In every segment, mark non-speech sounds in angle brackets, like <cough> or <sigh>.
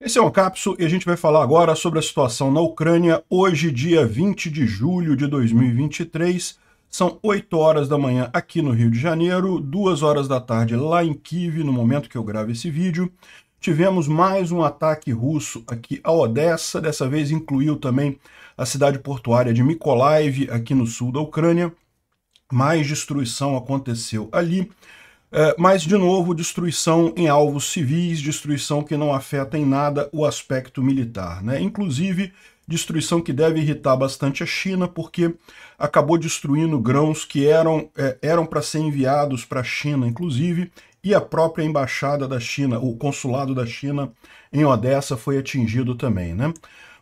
Esse é o Capso e a gente vai falar agora sobre a situação na Ucrânia. Hoje, dia 20 de julho de 2023, são 8 horas da manhã aqui no Rio de Janeiro, 2 horas da tarde lá em Kiev, no momento que eu gravo esse vídeo. Tivemos mais um ataque russo aqui a Odessa, dessa vez incluiu também a cidade portuária de Mykolaiv, aqui no sul da Ucrânia. Mais destruição aconteceu ali. Eh, mas, de novo, destruição em alvos civis, destruição que não afeta em nada o aspecto militar. Né? Inclusive, destruição que deve irritar bastante a China, porque acabou destruindo grãos que eram é, eram para ser enviados para a China, inclusive, e a própria embaixada da China, o consulado da China em Odessa foi atingido também, né?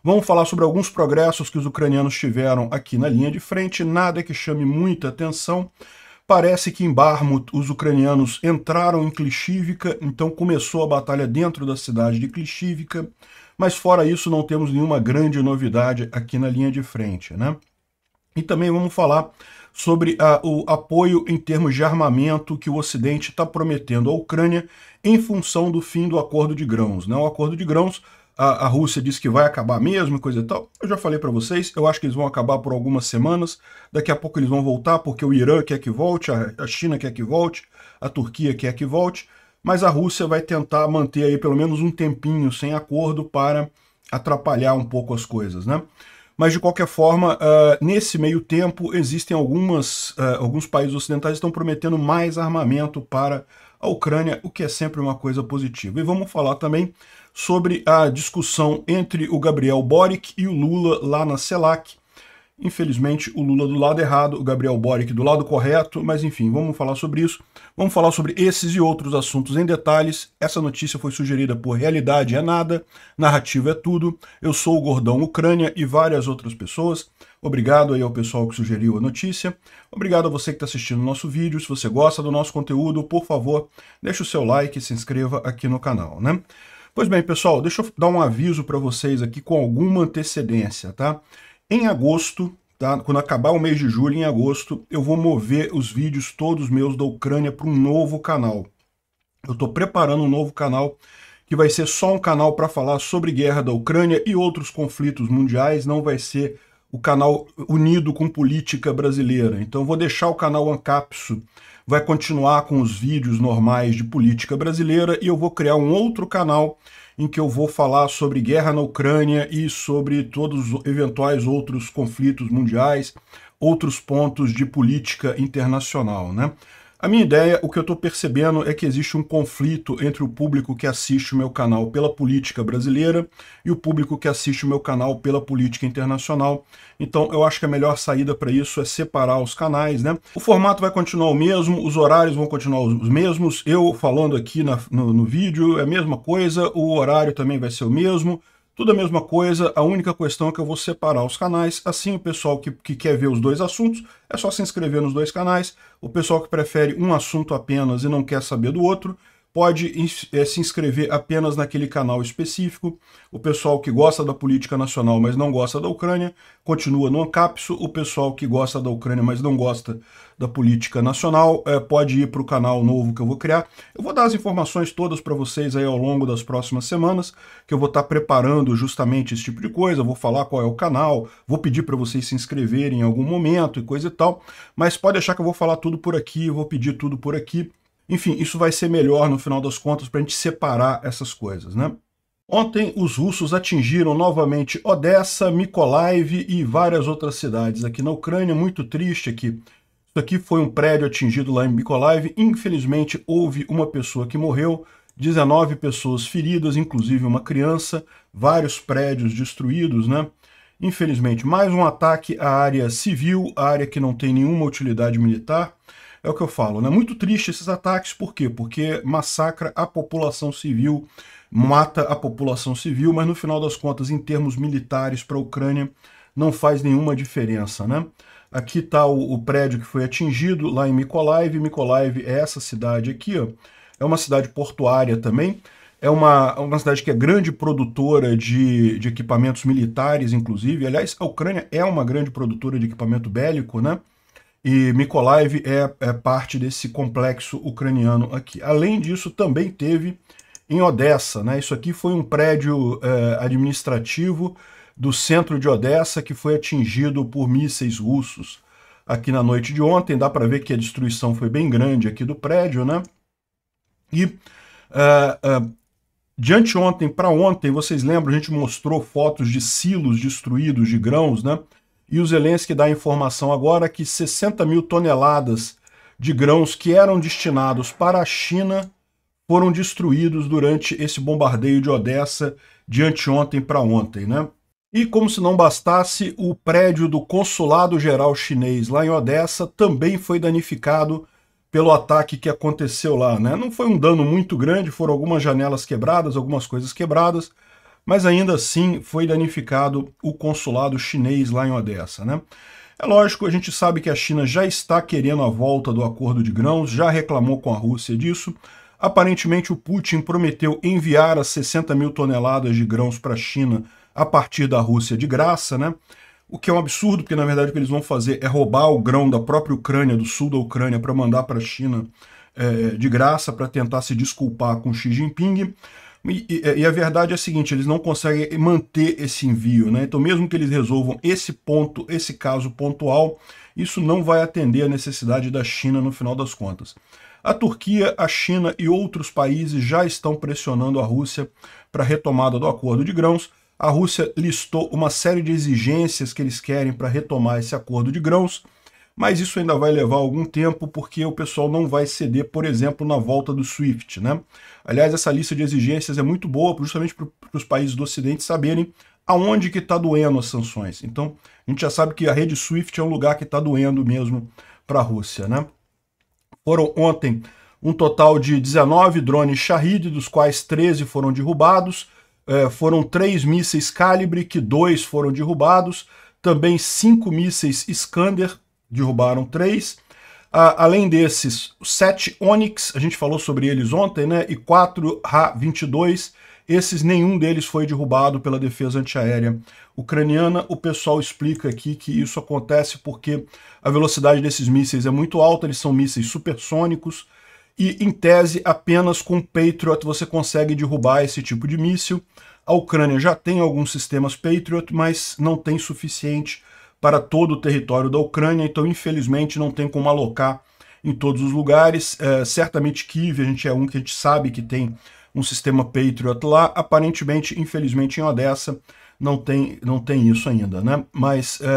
Vamos falar sobre alguns progressos que os ucranianos tiveram aqui na linha de frente, nada que chame muita atenção, Parece que em Barmut os ucranianos entraram em Klishivka, então começou a batalha dentro da cidade de Klishivka, mas fora isso não temos nenhuma grande novidade aqui na linha de frente, né? E também vamos falar sobre a, o apoio em termos de armamento que o Ocidente está prometendo à Ucrânia em função do fim do acordo de grãos. Né? O acordo de grãos a, a Rússia diz que vai acabar mesmo, coisa e tal. Eu já falei para vocês, eu acho que eles vão acabar por algumas semanas. Daqui a pouco eles vão voltar porque o Irã quer que volte, a, a China quer que volte, a Turquia quer que volte. Mas a Rússia vai tentar manter aí pelo menos um tempinho sem acordo para atrapalhar um pouco as coisas, né? Mas de qualquer forma, uh, nesse meio tempo existem algumas, uh, alguns países ocidentais que estão prometendo mais armamento para a Ucrânia, o que é sempre uma coisa positiva. E vamos falar também sobre a discussão entre o Gabriel Boric e o Lula lá na CELAC. Infelizmente, o Lula do lado errado, o Gabriel Boric do lado correto, mas enfim, vamos falar sobre isso. Vamos falar sobre esses e outros assuntos em detalhes. Essa notícia foi sugerida por Realidade é Nada, Narrativa é Tudo. Eu sou o Gordão Ucrânia e várias outras pessoas. Obrigado aí ao pessoal que sugeriu a notícia. Obrigado a você que está assistindo o nosso vídeo. Se você gosta do nosso conteúdo, por favor, deixe o seu like e se inscreva aqui no canal, né? Pois bem, pessoal, deixa eu dar um aviso para vocês aqui com alguma antecedência, tá? Em agosto, tá? Quando acabar o mês de julho, em agosto, eu vou mover os vídeos todos meus da Ucrânia para um novo canal. Eu estou preparando um novo canal que vai ser só um canal para falar sobre guerra da Ucrânia e outros conflitos mundiais, não vai ser o canal unido com política brasileira. Então vou deixar o canal Ancapso, vai continuar com os vídeos normais de política brasileira e eu vou criar um outro canal em que eu vou falar sobre guerra na Ucrânia e sobre todos os eventuais outros conflitos mundiais, outros pontos de política internacional, né? A minha ideia, o que eu estou percebendo é que existe um conflito entre o público que assiste o meu canal pela política brasileira e o público que assiste o meu canal pela política internacional. Então eu acho que a melhor saída para isso é separar os canais, né? O formato vai continuar o mesmo, os horários vão continuar os mesmos, eu falando aqui na, no, no vídeo é a mesma coisa, o horário também vai ser o mesmo, tudo a mesma coisa, a única questão é que eu vou separar os canais, assim o pessoal que, que quer ver os dois assuntos é só se inscrever nos dois canais, o pessoal que prefere um assunto apenas e não quer saber do outro, pode eh, se inscrever apenas naquele canal específico. O pessoal que gosta da política nacional, mas não gosta da Ucrânia, continua no Ancapso. O pessoal que gosta da Ucrânia, mas não gosta da política nacional, é, pode ir para o canal novo que eu vou criar. Eu vou dar as informações todas para vocês aí ao longo das próximas semanas, que eu vou estar tá preparando justamente esse tipo de coisa. Eu vou falar qual é o canal, vou pedir para vocês se inscreverem em algum momento e coisa e tal. Mas pode achar que eu vou falar tudo por aqui, vou pedir tudo por aqui. Enfim, isso vai ser melhor no final das contas para a gente separar essas coisas, né? Ontem os russos atingiram novamente Odessa, Mykolaiv e várias outras cidades aqui na Ucrânia, muito triste aqui. Isso aqui foi um prédio atingido lá em Mykolaiv, infelizmente houve uma pessoa que morreu, 19 pessoas feridas, inclusive uma criança, vários prédios destruídos, né? Infelizmente, mais um ataque à área civil, área que não tem nenhuma utilidade militar. É o que eu falo, né? Muito triste esses ataques, por quê? Porque massacra a população civil, mata a população civil, mas no final das contas, em termos militares para a Ucrânia, não faz nenhuma diferença, né? Aqui está o, o, prédio que foi atingido, lá em Mykolaiv. Mykolaiv é essa cidade aqui, ó. É uma cidade portuária também. É uma, uma cidade que é grande produtora de, de equipamentos militares, inclusive. Aliás, a Ucrânia é uma grande produtora de equipamento bélico, né? E Mikolaev é, é, parte desse complexo ucraniano aqui. Além disso, também teve em Odessa. Né? Isso aqui foi um prédio é, administrativo do centro de Odessa que foi atingido por mísseis russos aqui na noite de ontem. Dá para ver que a destruição foi bem grande aqui do prédio. Né? E uh, uh, de anteontem para ontem, vocês lembram, a gente mostrou fotos de silos destruídos de grãos, né? E o Zelensky dá a informação agora que 60 mil toneladas de grãos que eram destinados para a China foram destruídos durante esse bombardeio de Odessa de anteontem para ontem, né? E como se não bastasse, o prédio do Consulado Geral Chinês lá em Odessa também foi danificado pelo ataque que aconteceu lá, né? Não foi um dano muito grande, foram algumas janelas quebradas, algumas coisas quebradas, mas ainda assim foi danificado o consulado chinês lá em Odessa. Né? É lógico, a gente sabe que a China já está querendo a volta do acordo de grãos, já reclamou com a Rússia disso. Aparentemente, o Putin prometeu enviar as 60 mil toneladas de grãos para a China a partir da Rússia de graça, né? O que é um absurdo, porque na verdade o que eles vão fazer é roubar o grão da própria Ucrânia, do sul da Ucrânia, para mandar para a China é, de graça, para tentar se desculpar com Xi Jinping. E, é, e, a verdade é a seguinte, eles não conseguem manter esse envio, né? Então, mesmo que eles resolvam esse ponto, esse caso pontual, isso não vai atender a necessidade da China no final das contas. A Turquia, a China e outros países já estão pressionando a Rússia para a retomada do acordo de grãos. A Rússia listou uma série de exigências que eles querem para retomar esse acordo de grãos mas isso ainda vai levar algum tempo porque o pessoal não vai ceder, por exemplo, na volta do SWIFT. Né? Aliás, essa lista de exigências é muito boa justamente para os países do Ocidente saberem aonde que está doendo as sanções. Então, a gente já sabe que a rede SWIFT é um lugar que está doendo mesmo para a Rússia. Né? Foram ontem um total de 19 drones Shahid, dos quais 13 foram derrubados, é, foram três mísseis Calibre, que dois foram derrubados, também cinco mísseis Scander, derrubaram três. Ah, além desses, sete Onix, a gente falou sobre eles ontem, né? E quatro Ha-22. Esses, nenhum deles foi derrubado pela defesa antiaérea ucraniana. O pessoal explica aqui que isso acontece porque a velocidade desses mísseis é muito alta, eles são mísseis supersônicos, e, em tese, apenas com Patriot você consegue derrubar esse tipo de míssil. A Ucrânia já tem alguns sistemas Patriot, mas não tem suficiente para todo o território da Ucrânia, então infelizmente não tem como alocar em todos os lugares. É, certamente Kiev, a gente é um que a gente sabe que tem um sistema Patriot lá. Aparentemente, infelizmente, em Odessa não tem, não tem isso ainda, né? Mas é,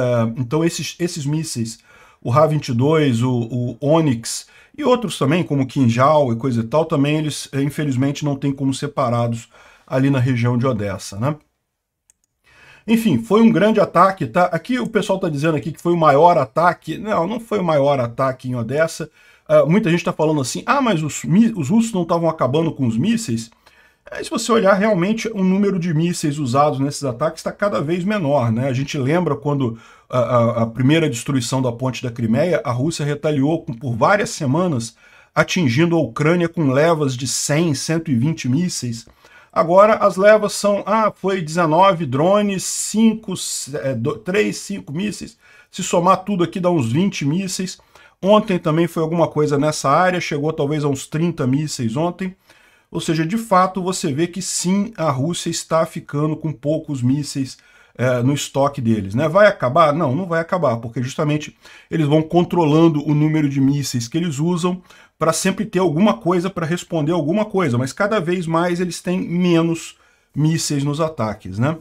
então esses, esses mísseis, o H-22, o, o Onyx e outros também, como Kinjal e coisa e tal, também eles é, infelizmente não tem como separados ali na região de Odessa, né? Enfim, foi um grande ataque, tá? Aqui o pessoal está dizendo aqui que foi o maior ataque. Não, não foi o maior ataque em Odessa. Uh, muita gente está falando assim, ah, mas os, os russos não estavam acabando com os mísseis? É, se você olhar, realmente o número de mísseis usados nesses ataques está cada vez menor. Né? A gente lembra quando a, ah, a, ah, a, primeira destruição da ponte da Crimeia, a Rússia retaliou com, por várias semanas, atingindo a Ucrânia com levas de 100, 120 mísseis. Agora as levas são, ah, foi 19 drones, 5, 3, 5 mísseis, se somar tudo aqui dá uns 20 mísseis. Ontem também foi alguma coisa nessa área, chegou talvez a uns 30 mísseis ontem. Ou seja, de fato você vê que sim, a Rússia está ficando com poucos mísseis é, no estoque deles. Né? Vai acabar? Não, não vai acabar, porque justamente eles vão controlando o número de mísseis que eles usam, para sempre ter alguma coisa para responder alguma coisa, mas cada vez mais eles têm menos mísseis nos ataques, né?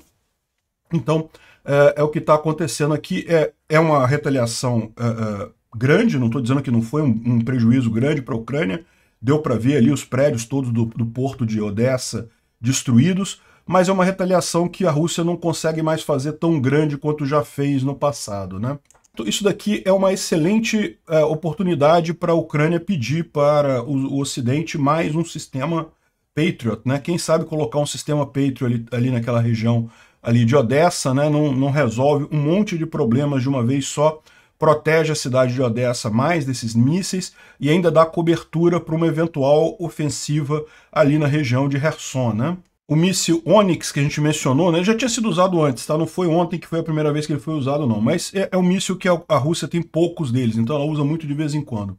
Então, é, é o que está acontecendo aqui, é, é uma retaliação é, é grande, não estou dizendo que não foi um, um prejuízo grande para a Ucrânia, deu para ver ali os prédios todos do, do porto de Odessa destruídos, mas é uma retaliação que a Rússia não consegue mais fazer tão grande quanto já fez no passado, né? isso daqui é uma excelente é, oportunidade para a Ucrânia pedir para o, o, Ocidente mais um sistema Patriot, né? Quem sabe colocar um sistema Patriot ali, ali naquela região ali de Odessa, né? Não, não resolve um monte de problemas de uma vez só, protege a cidade de Odessa mais desses mísseis e ainda dá cobertura para uma eventual ofensiva ali na região de Kherson, né? o míssil Onyx que a gente mencionou, né, já tinha sido usado antes, tá? Não foi ontem que foi a primeira vez que ele foi usado, não. Mas é, é um míssil que a, a, Rússia tem poucos deles, então ela usa muito de vez em quando.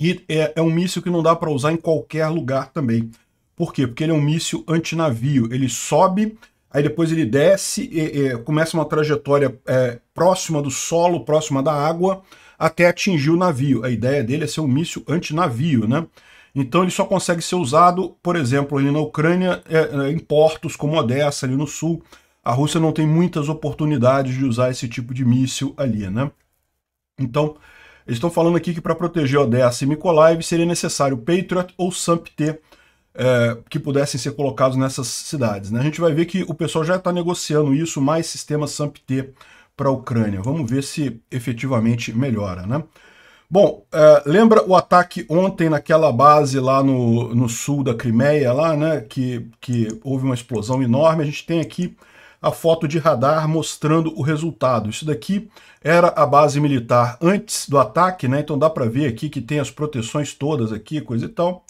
E é, é um míssil que não dá para usar em qualquer lugar também. Por quê? Porque ele é um míssil antinavio. Ele sobe, aí depois ele desce, e, e, começa uma trajetória é, próxima do solo, próxima da água, até atingir o navio. A ideia dele é ser um míssil antinavio, né? Então ele só consegue ser usado, por exemplo, ali na Ucrânia, é, é, em portos como Odessa, ali no sul. A Rússia não tem muitas oportunidades de usar esse tipo de míssil ali, né? Então, eles estão falando aqui que para proteger Odessa e Mykolaiv seria necessário Patriot ou SAMP-T é, que pudessem ser colocados nessas cidades. Né? A gente vai ver que o pessoal já está negociando isso, mais sistema SAMP-T para a Ucrânia. Vamos ver se efetivamente melhora, né? Bom, é, lembra o ataque ontem naquela base lá no, no sul da Crimeia, lá, né? Que, que houve uma explosão enorme. A gente tem aqui a foto de radar mostrando o resultado. Isso daqui era a base militar antes do ataque, né? Então dá para ver aqui que tem as proteções todas aqui, coisa e tal.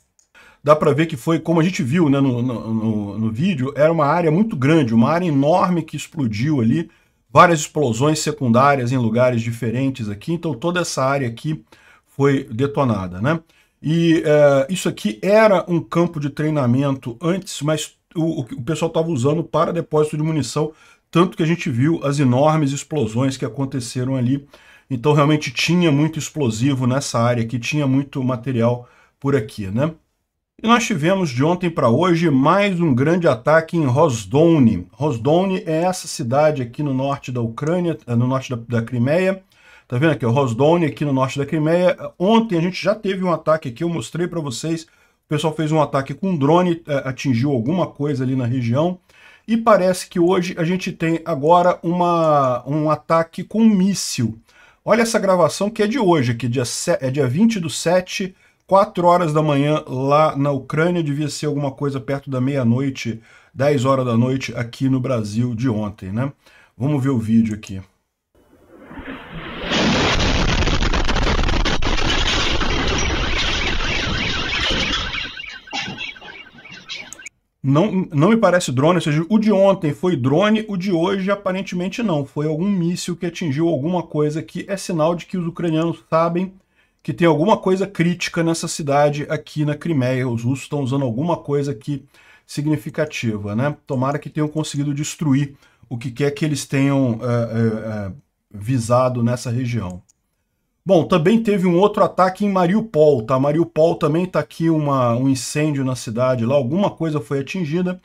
Dá para ver que foi, como a gente viu né, no, no, no, no vídeo, era uma área muito grande, uma área enorme que explodiu ali várias explosões secundárias em lugares diferentes aqui, então toda essa área aqui foi detonada, né? E é, isso aqui era um campo de treinamento antes, mas o, o pessoal estava usando para depósito de munição, tanto que a gente viu as enormes explosões que aconteceram ali. Então realmente tinha muito explosivo nessa área aqui, tinha muito material por aqui, né? E nós tivemos de ontem para hoje mais um grande ataque em Rosdone. Rosdone é essa cidade aqui no norte da Ucrânia, eh, no norte da, da Crimeia. Tá vendo aqui, Rosdone aqui no norte da Crimeia. Ontem a gente já teve um ataque aqui, eu mostrei para vocês. O pessoal fez um ataque com drone, eh, atingiu alguma coisa ali na região. E parece que hoje a gente tem agora uma, um ataque com um míssil. Olha essa gravação que é de hoje, aqui, dia, é dia 20 do 7 4 horas da manhã lá na Ucrânia, devia ser alguma coisa perto da meia-noite, 10 horas da noite aqui no Brasil de ontem, né? Vamos ver o vídeo aqui. Não, não me parece drone, ou seja, o de ontem foi drone, o de hoje aparentemente não. Foi algum míssil que atingiu alguma coisa que é sinal de que os ucranianos sabem que tem alguma coisa crítica nessa cidade aqui na Crimeia. Os russos estão usando alguma coisa aqui significativa, né? Tomara que tenham conseguido destruir o que quer que eles tenham é, é, visado nessa região. Bom, também teve um outro ataque em Mariupol, tá? Mariupol também tá aqui uma, um incêndio na cidade lá, alguma coisa foi atingida.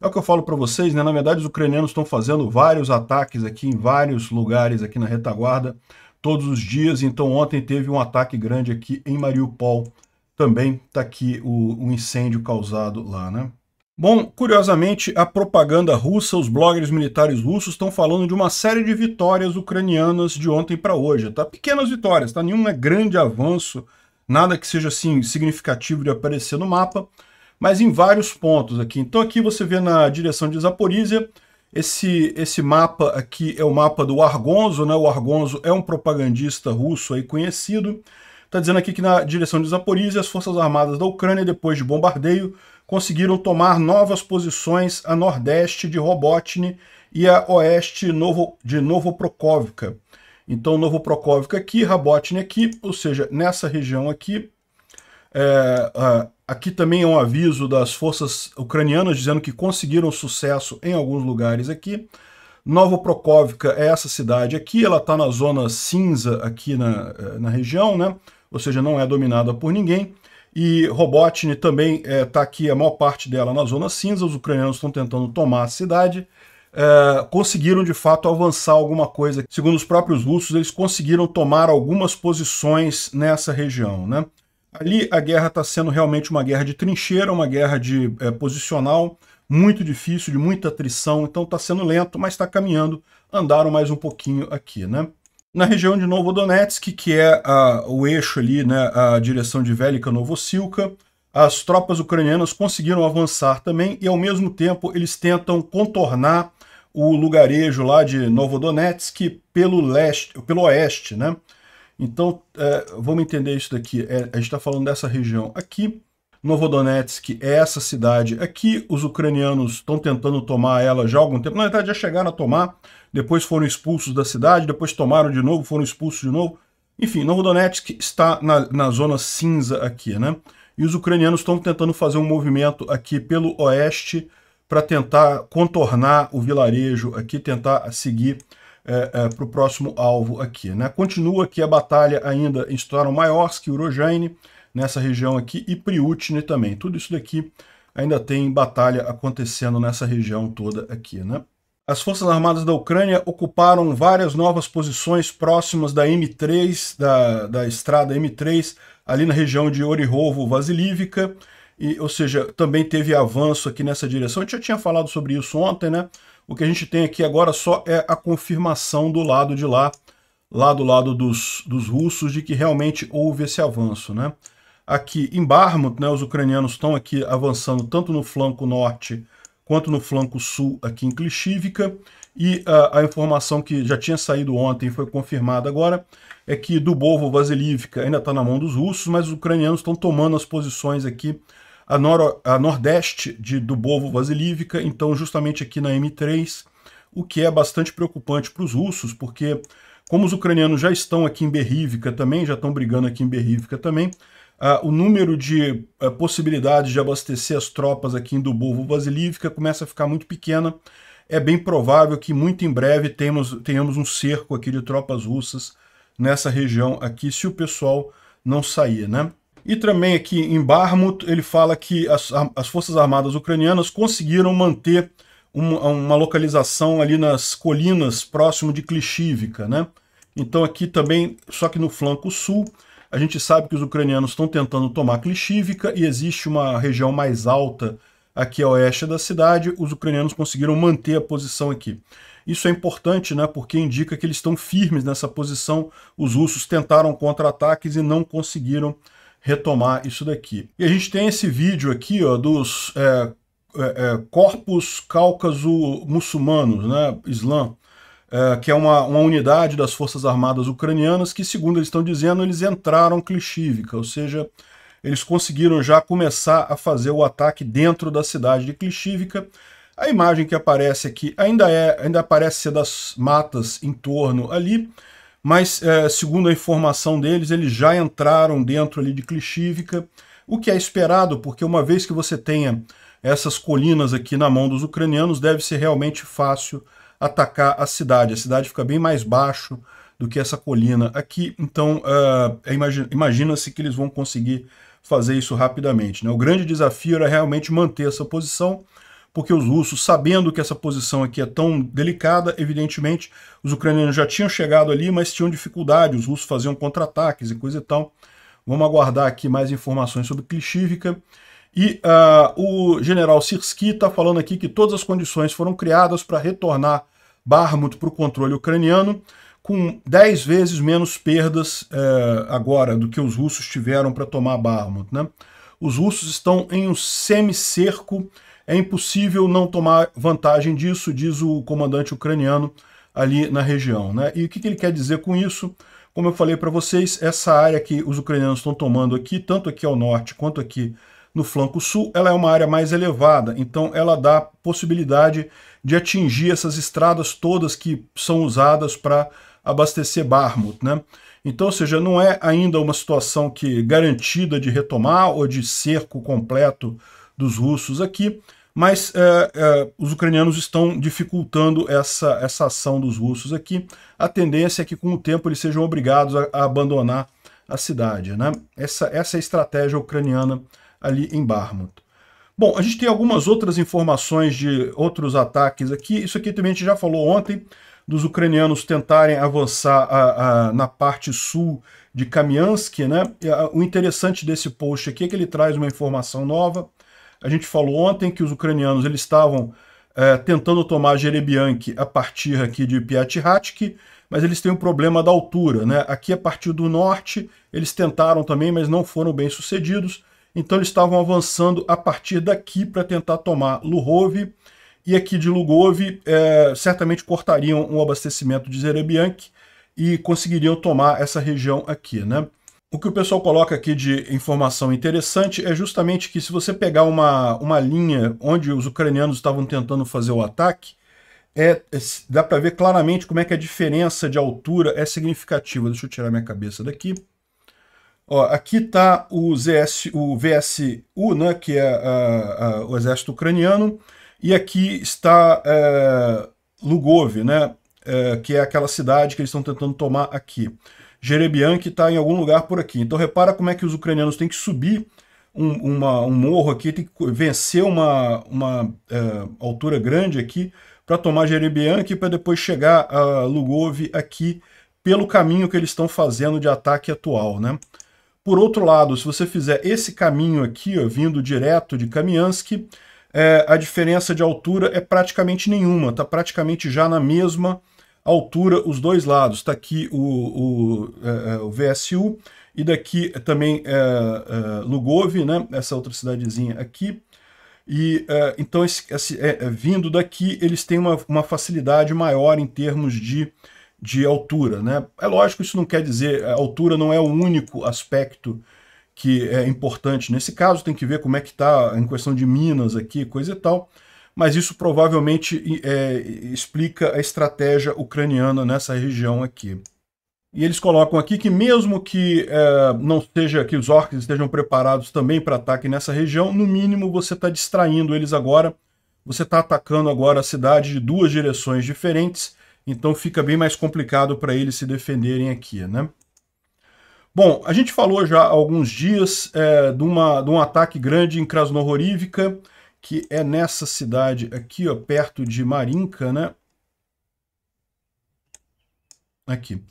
É o que eu falo para vocês, né? Na verdade, os ucranianos estão fazendo vários ataques aqui em vários lugares aqui na retaguarda todos os dias. Então, ontem teve um ataque grande aqui em Mariupol. Também está aqui o, o incêndio causado lá, né? Bom, curiosamente, a propaganda russa, os bloggers militares russos estão falando de uma série de vitórias ucranianas de ontem para hoje, tá? Pequenas vitórias, tá? Nenhum é grande avanço, nada que seja assim significativo de aparecer no mapa, mas em vários pontos aqui. Então aqui você vê na direção de Zaporizhia, esse, esse mapa aqui é o mapa do Argonzo, né? O Argonzo é um propagandista russo aí conhecido. Está dizendo aqui que na direção de Zaporizhia, as forças armadas da Ucrânia, depois de bombardeio, conseguiram tomar novas posições a nordeste de Robotny e a oeste novo, de Novoprokovka. Então, Novoprokovka aqui, Rabotny aqui, ou seja, nessa região aqui, é, Aqui também é um aviso das forças ucranianas dizendo que conseguiram sucesso em alguns lugares aqui. Novo Prokóvka é essa cidade aqui, ela está na zona cinza aqui na, eh, na região, né? ou seja, não é dominada por ninguém. E Robotny também está eh, é, aqui, a maior parte dela na zona cinza, os ucranianos estão tentando tomar a cidade. É, conseguiram de fato avançar alguma coisa. Segundo os próprios russos, eles conseguiram tomar algumas posições nessa região. Né? Ali a guerra está sendo realmente uma guerra de trincheira, uma guerra de é, posicional, muito difícil, de muita atrição, então está sendo lento, mas está caminhando. Andaram mais um pouquinho aqui, né? Na região de Novodonetsk, que é a, o eixo ali, né, a direção de Velika Novosilka, as tropas ucranianas conseguiram avançar também e, ao mesmo tempo, eles tentam contornar o lugarejo lá de Novodonetsk pelo leste, pelo oeste, né? Então, é, vamos entender isso daqui. É, a gente está falando dessa região aqui. Novodonetsk é essa cidade aqui. Os ucranianos estão tentando tomar ela já há algum tempo. Na verdade, já chegaram a tomar, depois foram expulsos da cidade, depois tomaram de novo, foram expulsos de novo. Enfim, Novodonetsk está na, na zona cinza aqui, né? E os ucranianos estão tentando fazer um movimento aqui pelo oeste para tentar contornar o vilarejo aqui, tentar seguir é, é, para o próximo alvo aqui. Né? Continua aqui a batalha ainda em Storm Maiorsk Urojane, nessa região aqui, e Priutne também. Tudo isso daqui ainda tem batalha acontecendo nessa região toda aqui. Né? As Forças Armadas da Ucrânia ocuparam várias novas posições próximas da M3, da, da estrada M3, ali na região de orihovo vasilivka e, ou seja, também teve avanço aqui nessa direção. A gente já tinha falado sobre isso ontem, né? O que a gente tem aqui agora só é a confirmação do lado de lá, lá do lado dos, dos russos, de que realmente houve esse avanço. Né? Aqui em Barmut, né, os ucranianos estão aqui avançando tanto no flanco norte quanto no flanco sul aqui em Klishivka. E a, ah, a, informação que já tinha saído ontem foi confirmada agora, é que Dubovo Vasilivka ainda está na mão dos russos, mas os ucranianos estão tomando as posições aqui a, nor, a nordeste de Dubovo Vasilívica, então justamente aqui na M3, o que é bastante preocupante para os russos, porque como os ucranianos já estão aqui em Berrívica também, já estão brigando aqui em Berrívica também, o número de possibilidades de abastecer as tropas aqui em Dubovo Vasilívica começa a ficar muito pequena. É bem provável que muito em breve tenhamos, tenhamos um cerco aqui de tropas russas nessa região aqui, se o pessoal não sair, né? E também aqui em Barmut, ele fala que as, as Forças Armadas Ucranianas conseguiram manter uma, uma localização ali nas colinas próximo de Klishivka, né? Então aqui também, só que no flanco sul, a gente sabe que os ucranianos estão tentando tomar Klishivka e existe uma região mais alta aqui a oeste da cidade. Os ucranianos conseguiram manter a posição aqui. Isso é importante, né, porque indica que eles estão firmes nessa posição. Os russos tentaram contra-ataques e não conseguiram retomar isso daqui. E a gente tem esse vídeo aqui ó, dos é, é, é, corpos cáucaso muçulmanos, né, islã, é, que é uma, uma unidade das Forças Armadas Ucranianas que, segundo eles estão dizendo, eles entraram Klishivka, ou seja, eles conseguiram já começar a fazer o ataque dentro da cidade de Klishivka. A imagem que aparece aqui ainda, é, ainda parece ser das matas em torno ali, mas é, segundo a informação deles, eles já entraram dentro ali de Klishivka, o que é esperado, porque uma vez que você tenha essas colinas aqui na mão dos ucranianos, deve ser realmente fácil atacar a cidade. A cidade fica bem mais baixo do que essa colina aqui, então uh, imagina-se que eles vão conseguir fazer isso rapidamente. Né? O grande desafio era realmente manter essa posição, porque os russos, sabendo que essa posição aqui é tão delicada, evidentemente, os ucranianos já tinham chegado ali, mas tinham dificuldade, os russos faziam contra-ataques e coisa e tal. Vamos aguardar aqui mais informações sobre Klishivka. E uh, o general Sirski está falando aqui que todas as condições foram criadas para retornar Barmut para o controle ucraniano, com 10 vezes menos perdas eh, agora do que os russos tiveram para tomar Barmut. Né? Os russos estão em um semicerco cerco é impossível não tomar vantagem disso, diz o comandante ucraniano ali na região. Né? E o que, que ele quer dizer com isso? Como eu falei para vocês, essa área que os ucranianos estão tomando aqui, tanto aqui ao norte quanto aqui no flanco sul, ela é uma área mais elevada, então ela dá possibilidade de atingir essas estradas todas que são usadas para abastecer Barmut, né? Então, ou seja, não é ainda uma situação que garantida de retomar ou de cerco completo dos russos aqui, mas é, é, os ucranianos estão dificultando essa, essa ação dos russos aqui. A tendência é que, com o tempo, eles sejam obrigados a, a abandonar a cidade. Né? Essa, essa é a estratégia ucraniana ali em Barmut. Bom, a gente tem algumas outras informações de outros ataques aqui. Isso aqui também a gente já falou ontem, dos ucranianos tentarem avançar a, a, na parte sul de Kamiansk. Né? O interessante desse post aqui é que ele traz uma informação nova a gente falou ontem que os ucranianos eles estavam é, tentando tomar Jerebianki a partir aqui de Piatihatsky, mas eles têm um problema da altura. Né? Aqui a partir do norte eles tentaram também, mas não foram bem sucedidos. Então eles estavam avançando a partir daqui para tentar tomar Lugov e aqui de Lugov é, certamente cortariam o abastecimento de Zerebiank e conseguiriam tomar essa região aqui, né? O que o pessoal coloca aqui de informação interessante é justamente que se você pegar uma, uma linha onde os ucranianos estavam tentando fazer o ataque, é, é dá para ver claramente como é que a diferença de altura é significativa. Deixa eu tirar minha cabeça daqui. Ó, aqui está o, ZS, o VSU, né, que é a, a, o exército ucraniano, e aqui está é, Lugov, né, é, que é aquela cidade que eles estão tentando tomar aqui. Jerebian, que está em algum lugar por aqui. Então repara como é que os ucranianos têm que subir um, uma, um morro aqui, tem que vencer uma, uma uh, altura grande aqui para tomar Jerebian aqui para depois chegar a Lugov aqui pelo caminho que eles estão fazendo de ataque atual, né? Por outro lado, se você fizer esse caminho aqui, ó, vindo direto de Kamiansk, é, eh, a diferença de altura é praticamente nenhuma, está praticamente já na mesma altura os dois lados. Está aqui o, o, é, é, o, VSU e daqui também é, é, né? essa outra cidadezinha aqui. E é, então, esse, esse vindo daqui, eles têm uma, uma facilidade maior em termos de, de altura. Né? É lógico, isso não quer dizer, a altura não é o único aspecto que é importante. Nesse caso, tem que ver como é que está em questão de minas aqui, coisa e tal mas isso provavelmente é, explica a estratégia ucraniana nessa região aqui. E eles colocam aqui que mesmo que é, não seja que os orcs estejam preparados também para ataque nessa região, no mínimo você está distraindo eles agora. Você está atacando agora a cidade de duas direções diferentes, então fica bem mais complicado para eles se defenderem aqui, né? Bom, a gente falou já há alguns dias é, de, uma, de um ataque grande em Krasnohorívica, que é nessa cidade aqui, ó, perto de Marinka, né? Aqui.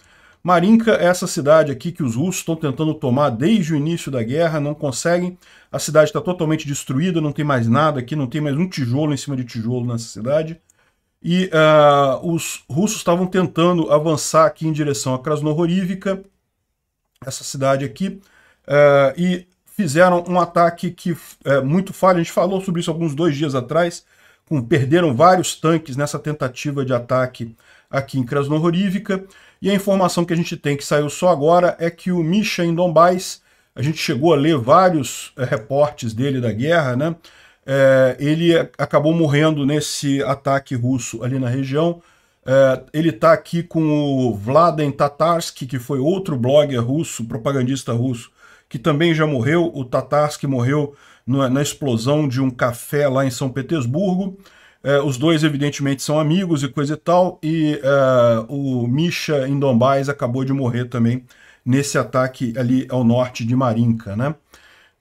Marinka é essa cidade aqui que os russos estão tentando tomar desde o início da guerra, não conseguem. A cidade está totalmente destruída, não tem mais nada aqui, não tem mais um tijolo em cima de tijolo nessa cidade. E uh, os russos estavam tentando avançar aqui em direção a Krasnohorivka, essa cidade aqui. Uh, e fizeram um ataque que é muito falho. A gente falou sobre isso alguns dois dias atrás, com, perderam vários tanques nessa tentativa de ataque aqui em Krasnohorivka. E a informação que a gente tem que saiu só agora é que o Misha em Donbass, a gente chegou a ler vários é, reportes dele da guerra, né? É, ele acabou morrendo nesse ataque russo ali na região. É, ele está aqui com o Vladen Tatarsky, que foi outro blogger russo, propagandista russo, que também já morreu, o Tatarsky morreu na, na explosão de um café lá em São Petersburgo. É, os dois, evidentemente, são amigos e coisa e tal, e é, o Misha em Dombás acabou de morrer também nesse ataque ali ao norte de Marinka, né?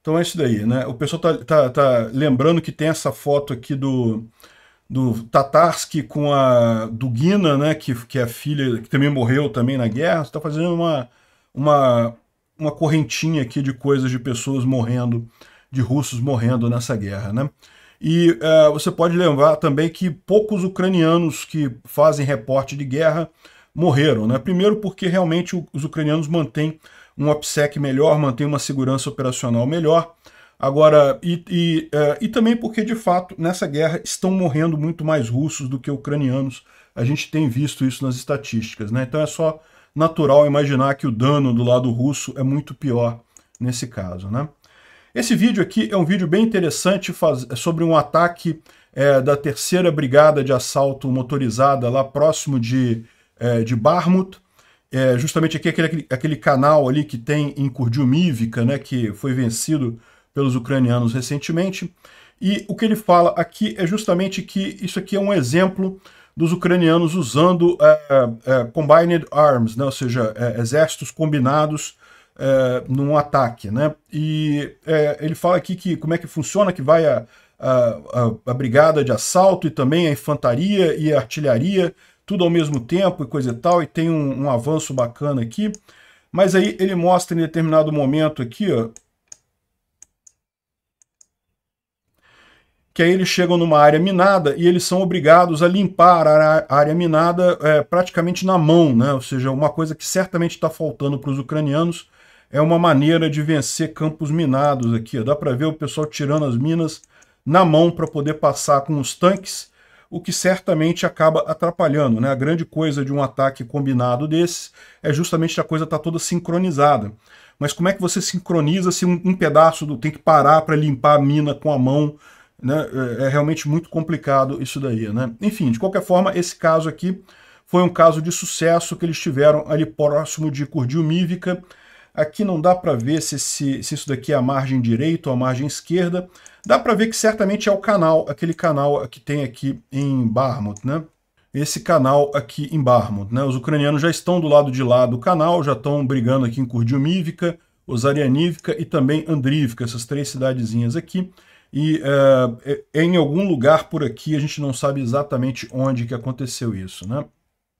Então é isso daí, né? O pessoal tá, tá, tá lembrando que tem essa foto aqui do, do Tatarsky com a Dugina, né? Que, que é a filha, que também morreu também na guerra. Você tá fazendo uma, uma uma correntinha aqui de coisas de pessoas morrendo, de russos morrendo nessa guerra, né? E uh, você pode lembrar também que poucos ucranianos que fazem reporte de guerra morreram, né? Primeiro porque realmente os ucranianos mantêm um OPSEC melhor, mantêm uma segurança operacional melhor. Agora, e, e, uh, e também porque, de fato, nessa guerra estão morrendo muito mais russos do que ucranianos. A gente tem visto isso nas estatísticas, né? Então é só natural imaginar que o dano do lado russo é muito pior nesse caso. Né? Esse vídeo aqui é um vídeo bem interessante faz... É sobre um ataque é, da terceira brigada de assalto motorizada lá próximo de, é, de Barmut. É, justamente aqui aquele, aquele canal ali que tem em Kurdilmivka, né, que foi vencido pelos ucranianos recentemente. E o que ele fala aqui é justamente que isso aqui é um exemplo dos ucranianos usando é, é, combined arms, né? ou seja, é, exércitos combinados é, num ataque. Né? E é, ele fala aqui que como é que funciona, que vai a, a, a brigada de assalto e também a infantaria e a artilharia, tudo ao mesmo tempo e coisa e tal, e tem um, um avanço bacana aqui. Mas aí ele mostra em determinado momento aqui, ó, que aí eles chegam numa área minada e eles são obrigados a limpar a área minada é, praticamente na mão, né? ou seja, uma coisa que certamente está faltando para os ucranianos é uma maneira de vencer campos minados aqui. Dá para ver o pessoal tirando as minas na mão para poder passar com os tanques, o que certamente acaba atrapalhando. Né? A grande coisa de um ataque combinado desse é justamente a coisa estar tá toda sincronizada. Mas como é que você sincroniza se um, um pedaço do, tem que parar para limpar a mina com a mão né? É, é realmente muito complicado isso daí. Né? Enfim, de qualquer forma, esse caso aqui foi um caso de sucesso que eles tiveram ali próximo de Curdiumívica. Aqui não dá para ver se, se, isso daqui é a margem direita ou a margem esquerda. Dá para ver que certamente é o canal, aquele canal que tem aqui em Barmut, né? Esse canal aqui em Barmut, né? Os ucranianos já estão do lado de lá do canal, já estão brigando aqui em Curdiumívica, Osarianívica e também Andrívka, essas três cidadezinhas aqui. E eh, é, em algum lugar por aqui, a gente não sabe exatamente onde que aconteceu isso. Né?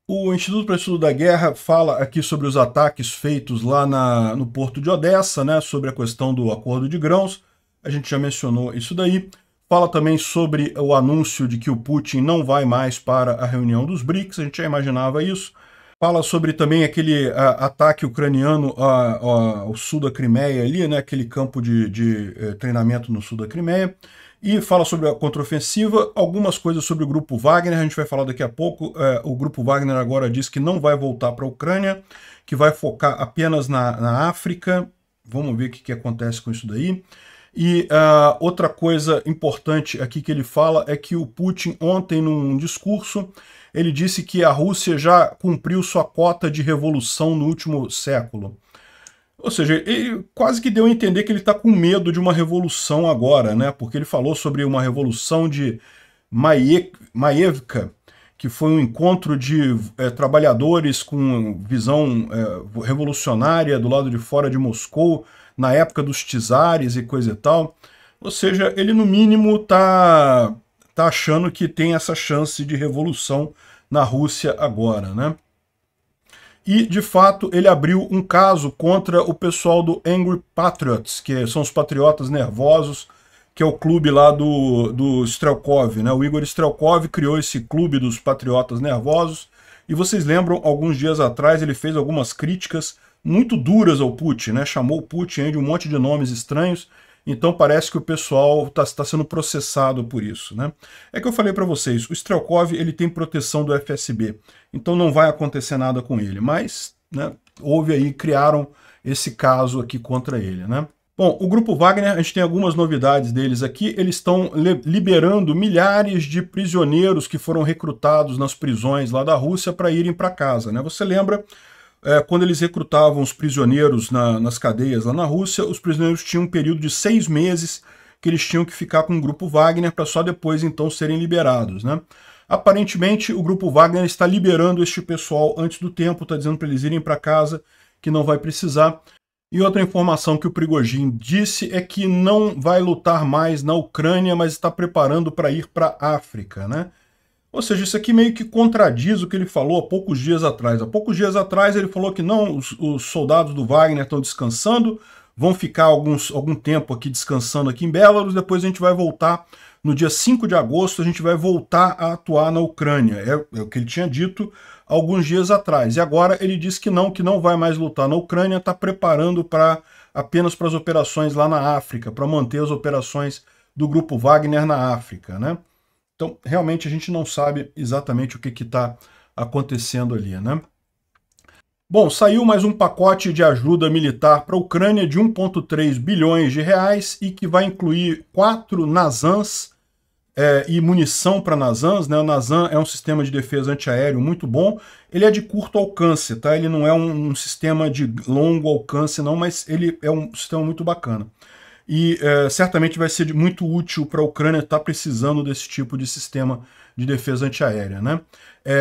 O Instituto para o Estudo da Guerra fala aqui sobre os ataques feitos lá na, no porto de Odessa, né, sobre a questão do acordo de grãos. A gente já mencionou isso daí. Fala também sobre o anúncio de que o Putin não vai mais para a reunião dos BRICS, a gente já imaginava isso fala sobre também aquele ataque ucraniano ao sul da Crimeia ali, né, aquele campo de, de eh, treinamento no sul da Crimeia, e fala sobre a contraofensiva, algumas coisas sobre o grupo Wagner, a gente vai falar daqui a pouco, é, o grupo Wagner agora diz que não vai voltar para a Ucrânia, que vai focar apenas na, na África, vamos ver o que, que acontece com isso daí, e uh, outra coisa importante aqui que ele fala é que o Putin ontem num discurso ele disse que a Rússia já cumpriu sua cota de revolução no último século. Ou seja, quase que deu a entender que ele está com medo de uma revolução agora, né? Porque ele falou sobre uma revolução de Maie Maievka, que foi um encontro de é, trabalhadores com visão é, revolucionária do lado de fora de Moscou, na época dos czares e coisa e tal. Ou seja, ele no mínimo está está achando que tem essa chance de revolução na Rússia agora, né? E, de fato, ele abriu um caso contra o pessoal do Angry Patriots, que são os patriotas nervosos, que é o clube lá do, do Strelkov, né? O Igor Strelkov criou esse clube dos patriotas nervosos, e vocês lembram, alguns dias atrás, ele fez algumas críticas muito duras ao Putin, né? Chamou o Putin de um monte de nomes estranhos, então parece que o pessoal está tá sendo processado por isso. Né? É que eu falei para vocês, o Strelkov ele tem proteção do FSB, então não vai acontecer nada com ele, mas né, houve aí, criaram esse caso aqui contra ele. Né? Bom, o Grupo Wagner, a gente tem algumas novidades deles aqui. Eles estão liberando milhares de prisioneiros que foram recrutados nas prisões lá da Rússia para irem para casa. Né? Você lembra é, quando eles recrutavam os prisioneiros na, nas cadeias lá na Rússia, os prisioneiros tinham um período de seis meses que eles tinham que ficar com o grupo Wagner para só depois então serem liberados. Né? Aparentemente, o grupo Wagner está liberando este pessoal antes do tempo, está dizendo para eles irem para casa que não vai precisar. E outra informação que o Prigogine disse é que não vai lutar mais na Ucrânia, mas está preparando para ir para a África, né? Ou seja, isso aqui meio que contradiz o que ele falou há poucos dias atrás. Há poucos dias atrás ele falou que não, os, os soldados do Wagner estão descansando, vão ficar alguns, algum tempo aqui descansando aqui em Belarus, depois a gente vai voltar no dia 5 de agosto, a gente vai voltar a atuar na Ucrânia. É, é o que ele tinha dito alguns dias atrás. E agora ele diz que não, que não vai mais lutar na Ucrânia, está preparando para apenas para as operações lá na África, para manter as operações do grupo Wagner na África, né? Então, realmente, a gente não sabe exatamente o que está acontecendo ali, né? Bom, saiu mais um pacote de ajuda militar para a Ucrânia de 1,3 bilhões de reais e que vai incluir quatro Nazans é, e munição para Nazans. Né? O Nazan é um sistema de defesa antiaéreo muito bom. Ele é de curto alcance, tá? Ele não é um, um sistema de longo alcance, não, mas ele é um sistema muito bacana e é, certamente vai ser muito útil para a Ucrânia estar tá precisando desse tipo de sistema de defesa antiaérea. Né? É,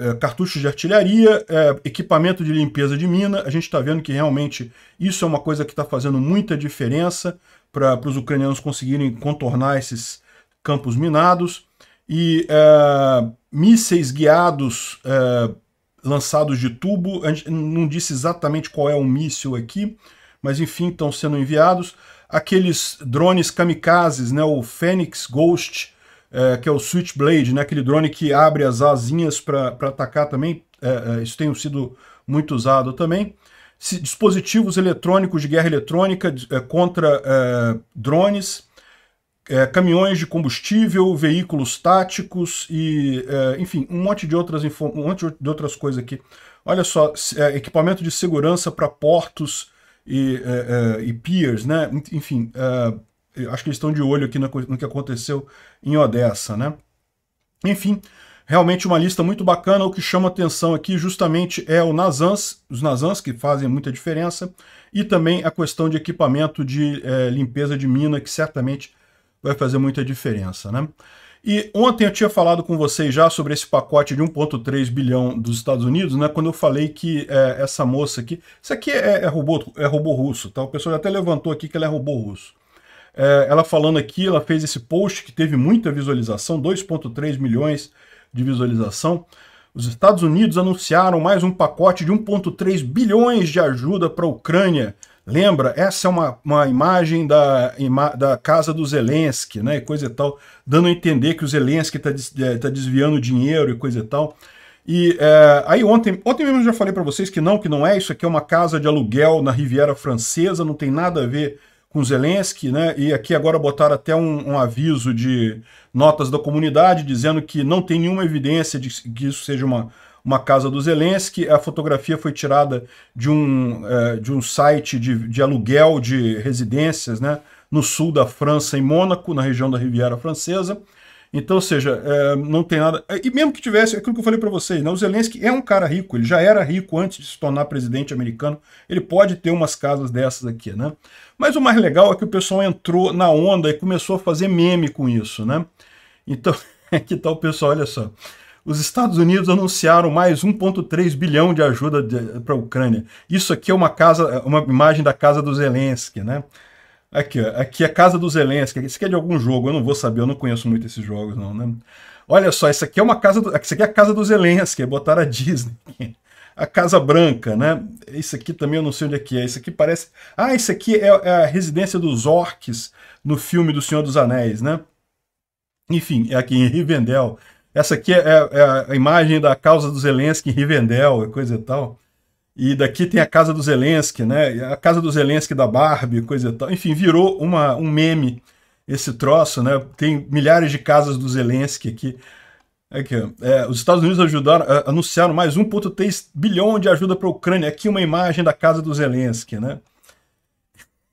é, é cartuchos de artilharia, é, equipamento de limpeza de mina, a gente está vendo que realmente isso é uma coisa que está fazendo muita diferença para os ucranianos conseguirem contornar esses campos minados. E é, mísseis guiados lançados de tubo, a gente não disse exatamente qual é o míssil aqui, mas enfim, estão sendo enviados. Aqueles drones kamikazes, né, o Phoenix Ghost, é, que é o Switchblade, né, aquele drone que abre as asinhas para atacar também, é, é, isso tem sido muito usado também. dispositivos eletrônicos de guerra eletrônica é, contra é, drones, é, caminhões de combustível, veículos táticos e, enfim, um monte de outras um monte de outras coisas aqui. Olha só, equipamento de segurança para portos e, é, é, e peers, né? Enfim, é, acho que eles estão de olho aqui no, no que aconteceu em Odessa, né? Enfim, realmente uma lista muito bacana. O que chama atenção aqui justamente é o Nazans, os Nasans que fazem muita diferença, e também a questão de equipamento de é, limpeza de mina, que certamente vai fazer muita diferença. Né? E ontem eu tinha falado com vocês já sobre esse pacote de 1,3 bilhão dos Estados Unidos, né? Quando eu falei que é, essa moça aqui. Isso aqui é, é, robô, é robô russo, tá? O pessoal até levantou aqui que ela é robô russo. É, ela falando aqui, ela fez esse post que teve muita visualização 2,3 milhões de visualização. Os Estados Unidos anunciaram mais um pacote de 1,3 bilhões de ajuda para a Ucrânia Lembra? Essa é uma, uma imagem da, ima, da casa do Zelensky, né? E coisa e tal, dando a entender que o Zelensky está des, é, tá desviando dinheiro e coisa e tal. E é, aí ontem, ontem mesmo eu já falei para vocês que não, que não é, isso aqui é uma casa de aluguel na Riviera Francesa, não tem nada a ver com Zelensky, né? E aqui agora botaram até um, um aviso de notas da comunidade dizendo que não tem nenhuma evidência de que isso seja uma uma casa do Zelensky. A fotografia foi tirada de um, é, de um site de, de aluguel de residências né, no sul da França, em Mônaco, na região da Riviera Francesa. Então, ou seja, é, não tem nada. E mesmo que tivesse, é aquilo que eu falei para vocês, né, o Zelensky é um cara rico, ele já era rico antes de se tornar presidente americano, ele pode ter umas casas dessas aqui, né? Mas o mais legal é que o pessoal entrou na onda e começou a fazer meme com isso, né? Então, <laughs> que tal o pessoal, olha só os Estados Unidos anunciaram mais 1,3 bilhão de ajuda para a Ucrânia. Isso aqui é uma casa, uma imagem da casa do Zelensky, né? Aqui, aqui é a casa do Zelensky. Isso aqui é de algum jogo, eu não vou saber, eu não conheço muito esses jogos, não, né? Olha só, isso aqui é uma casa, do, isso aqui é a casa do Zelensky, botaram a Disney. A Casa Branca, né? Isso aqui também eu não sei onde é que é. Isso aqui parece. Ah, isso aqui é, é a residência dos orques no filme do Senhor dos Anéis, né? Enfim, é aqui em Rivendell. Essa aqui é, é, é, a imagem da causa do Zelensky em Rivendell, coisa e tal. E daqui tem a casa do Zelensky, né? A casa do Zelensky da Barbie, coisa e tal. Enfim, virou uma, um meme esse troço, né? Tem milhares de casas do Zelensky aqui. Aqui, é, os Estados Unidos ajudaram, é, anunciaram mais 1,3 bilhão de ajuda para a Ucrânia. Aqui uma imagem da casa do Zelensky, né?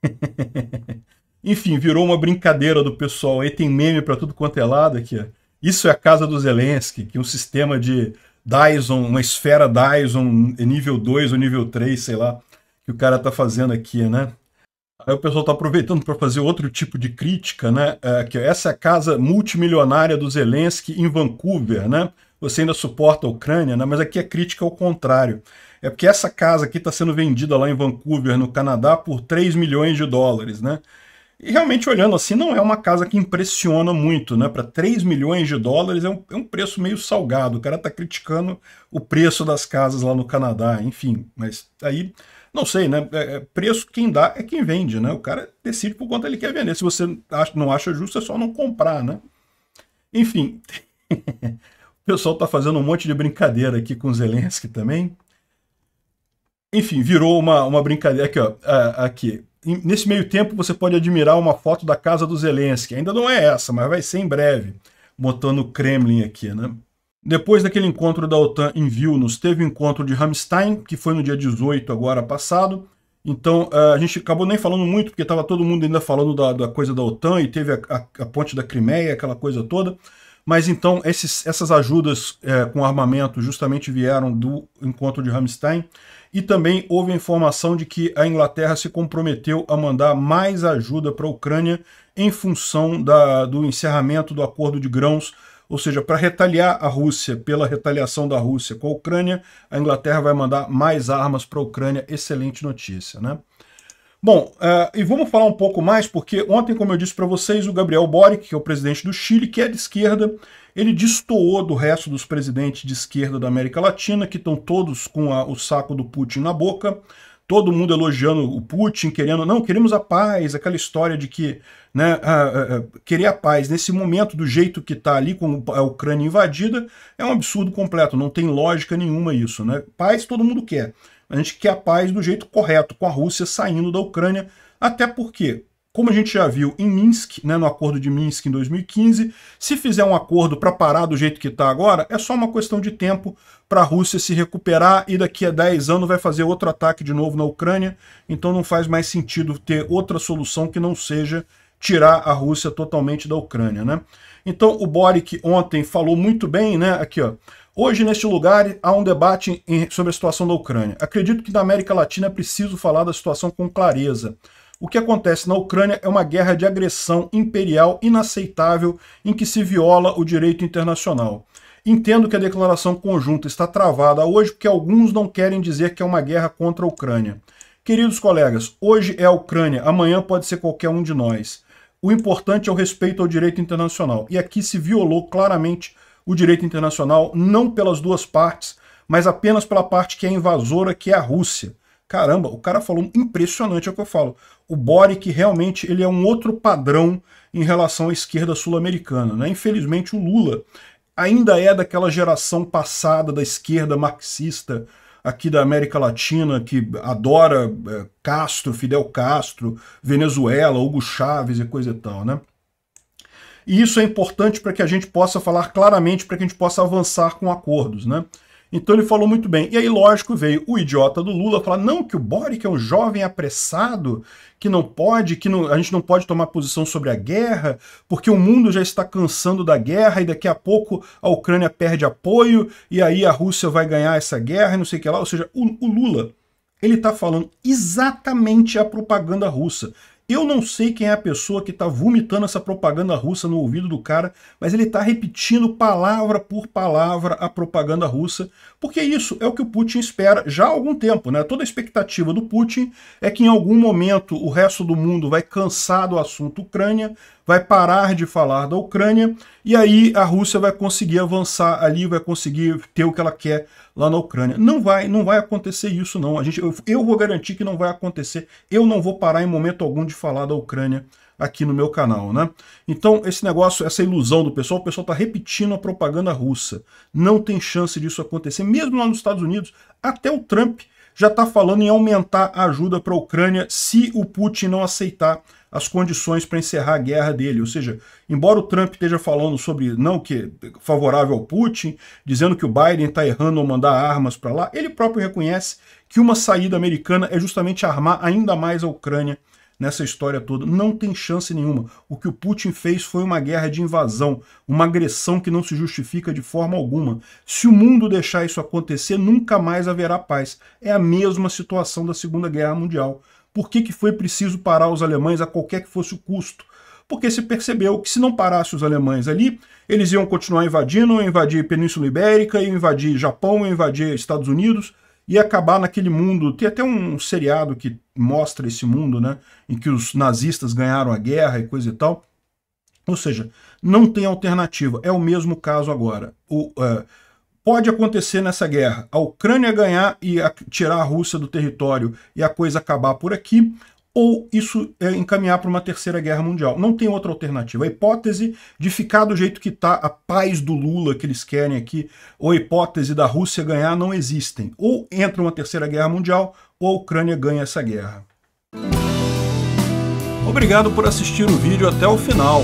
<laughs> Enfim, virou uma brincadeira do pessoal. Aí tem meme para tudo quanto é lado aqui. Ó. Isso é a casa do Zelensky, que um sistema de Dyson, uma esfera Dyson nível 2 ou nível 3, sei lá, que o cara está fazendo aqui, né? Aí o pessoal está aproveitando para fazer outro tipo de crítica, né? É, que é, essa é a casa multimilionária do Zelensky em Vancouver, né? Você ainda suporta a Ucrânia, né? Mas aqui a crítica é o contrário. É porque essa casa aqui está sendo vendida lá em Vancouver, no Canadá, por 3 milhões de dólares, né? E realmente, olhando assim, não é uma casa que impressiona muito, né? Para 3 milhões de dólares é um, é um, preço meio salgado. O cara está criticando o preço das casas lá no Canadá, enfim. Mas aí, não sei, né? É, é, preço quem dá é quem vende, né? O cara decide por quanto ele quer vender. Se você não acha justo, é só não comprar, né? Enfim, <laughs> o pessoal está fazendo um monte de brincadeira aqui com Zelensky também. Enfim, virou uma, uma brincadeira aqui, ó. Ah, aqui, nesse meio tempo, você pode admirar uma foto da casa do Zelensky. Ainda não é essa, mas vai ser em breve. Botando o Kremlin aqui, né? Depois daquele encontro da OTAN em Vilnius, teve o encontro de Ramstein, que foi no dia 18 agora passado. Então, eh, a gente acabou nem falando muito, porque estava todo mundo ainda falando da, da, coisa da OTAN e teve a, a, a ponte da Crimeia, aquela coisa toda. Mas então esses, essas ajudas é, com armamento justamente vieram do encontro de Ramstein e também houve a informação de que a Inglaterra se comprometeu a mandar mais ajuda para a Ucrânia em função da, do encerramento do acordo de grãos, ou seja, para retaliar a Rússia pela retaliação da Rússia com a Ucrânia, a Inglaterra vai mandar mais armas para a Ucrânia. Excelente notícia, né? Bom, uh, e vamos falar um pouco mais, porque ontem, como eu disse para vocês, o Gabriel Boric, que é o presidente do Chile, que é de esquerda, ele destoou do resto dos presidentes de esquerda da América Latina, que estão todos com a, o saco do Putin na boca, todo mundo elogiando o Putin, querendo, não, queremos a paz, aquela história de que né, querer a paz nesse momento, do jeito que está ali, com a Ucrânia invadida, é um absurdo completo, não tem lógica nenhuma isso. Né? Paz todo mundo quer. A gente quer a paz do jeito correto, com a Rússia saindo da Ucrânia, até porque como a gente já viu em Minsk, né, no acordo de Minsk em 2015, se fizer um acordo para parar do jeito que está agora, é só uma questão de tempo para a Rússia se recuperar e daqui a 10 anos vai fazer outro ataque de novo na Ucrânia, então não faz mais sentido ter outra solução que não seja tirar a Rússia totalmente da Ucrânia. Né? Então o Boric ontem falou muito bem, né? Aqui, ó. Hoje, neste lugar, há um debate em, sobre a situação da Ucrânia. Acredito que na América Latina é preciso falar da situação com clareza. O que acontece na Ucrânia é uma guerra de agressão imperial inaceitável em que se viola o direito internacional. Entendo que a declaração conjunta está travada hoje porque alguns não querem dizer que é uma guerra contra a Ucrânia. Queridos colegas, hoje é a Ucrânia, amanhã pode ser qualquer um de nós. O importante é o respeito ao direito internacional. E aqui se violou claramente o direito internacional não pelas duas partes, mas apenas pela parte que é invasora, que é a Rússia. Caramba, o cara falou impressionante é o que eu falo. O Boric realmente ele é um outro padrão em relação à esquerda sul-americana. Né? Infelizmente, o Lula ainda é daquela geração passada da esquerda marxista aqui da América Latina que adora eh, Castro, Fidel Castro, Venezuela, Hugo Chávez e coisa e tal, né? E isso é importante para que a gente possa falar claramente, para que a gente possa avançar com acordos, né? Então ele falou muito bem. E aí, lógico, veio o idiota do Lula falar: não, que o Boric é um jovem apressado, que não pode, que não, a gente não pode tomar posição sobre a guerra, porque o mundo já está cansando da guerra e daqui a pouco a Ucrânia perde apoio e aí a Rússia vai ganhar essa guerra e não sei o que lá. Ou seja, o, o Lula, ele está falando exatamente a propaganda russa. Eu não sei quem é a pessoa que está vomitando essa propaganda russa no ouvido do cara, mas ele está repetindo palavra por palavra a propaganda russa, porque isso é o que o Putin espera já há algum tempo. Né? Toda a expectativa do Putin é que em algum momento o resto do mundo vai cansar do assunto Ucrânia, vai parar de falar da Ucrânia e aí a Rússia vai conseguir avançar ali, vai conseguir ter o que ela quer lá na Ucrânia. Não vai, não vai acontecer isso não. A gente, eu, eu vou garantir que não vai acontecer. Eu não vou parar em momento algum de falar da Ucrânia aqui no meu canal, né? Então, esse negócio, essa ilusão do pessoal, o pessoal está repetindo a propaganda russa. Não tem chance disso acontecer. Mesmo lá nos Estados Unidos, até o Trump já está falando em aumentar a ajuda para a Ucrânia se o Putin não aceitar as condições para encerrar a guerra dele. Ou seja, embora o Trump esteja falando sobre não que favorável ao Putin, dizendo que o Biden está errando ao mandar armas para lá, ele próprio reconhece que uma saída americana é justamente armar ainda mais a Ucrânia nessa história toda. Não tem chance nenhuma. O que o Putin fez foi uma guerra de invasão, uma agressão que não se justifica de forma alguma. Se o mundo deixar isso acontecer, nunca mais haverá paz. É a mesma situação da Segunda Guerra Mundial. Por que, que foi preciso parar os alemães a qualquer que fosse o custo? Porque se percebeu que se não parasse os alemães ali, eles iam continuar invadindo, iam invadir Península Ibérica, iam invadir Japão, iam invadir Estados Unidos, e acabar naquele mundo. Tem até um seriado que mostra esse mundo, né? Em que os nazistas ganharam a guerra e coisa e tal. Ou seja, não tem alternativa. É o mesmo caso agora. O, uh, pode acontecer nessa guerra? A Ucrânia ganhar e tirar a Rússia do território e a coisa acabar por aqui, ou isso é, encaminhar para uma terceira guerra mundial. Não tem outra alternativa. A hipótese de ficar do jeito que está, a paz do Lula que eles querem aqui, ou a hipótese da Rússia ganhar, não existem. Ou entra uma terceira guerra mundial, ou a Ucrânia ganha essa guerra. Obrigado por assistir o vídeo até o final.